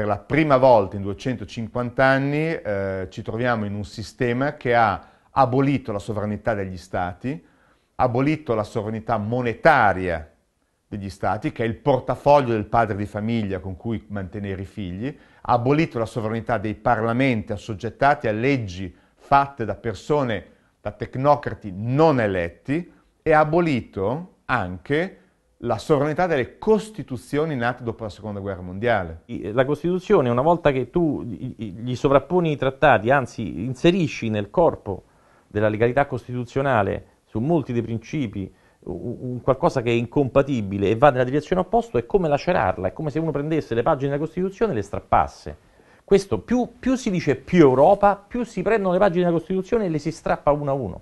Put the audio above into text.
per la prima volta in 250 anni eh, ci troviamo in un sistema che ha abolito la sovranità degli stati, abolito la sovranità monetaria degli stati, che è il portafoglio del padre di famiglia con cui mantenere i figli, ha abolito la sovranità dei parlamenti assoggettati a leggi fatte da persone, da tecnocrati non eletti, e ha abolito anche la sovranità delle costituzioni nate dopo la seconda guerra mondiale. La Costituzione, una volta che tu gli sovrapponi i trattati, anzi inserisci nel corpo della legalità costituzionale su molti dei principi qualcosa che è incompatibile e va nella direzione opposta, è come lacerarla, è come se uno prendesse le pagine della Costituzione e le strappasse. Questo più, più si dice più Europa, più si prendono le pagine della Costituzione e le si strappa uno a uno.